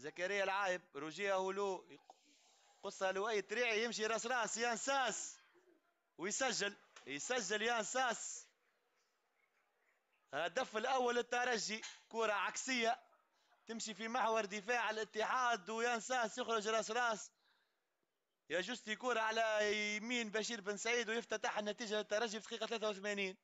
زكريا العايب روجيه هولو قصها لؤي تريعي يمشي راس راس يان ساس ويسجل يسجل يان ساس هدف الاول الترجي كره عكسيه تمشي في محور دفاع الاتحاد ويان ساس يخرج راس راس جوستي كرة على يمين بشير بن سعيد ويفتتح النتيجة للترجي في دقيقة 83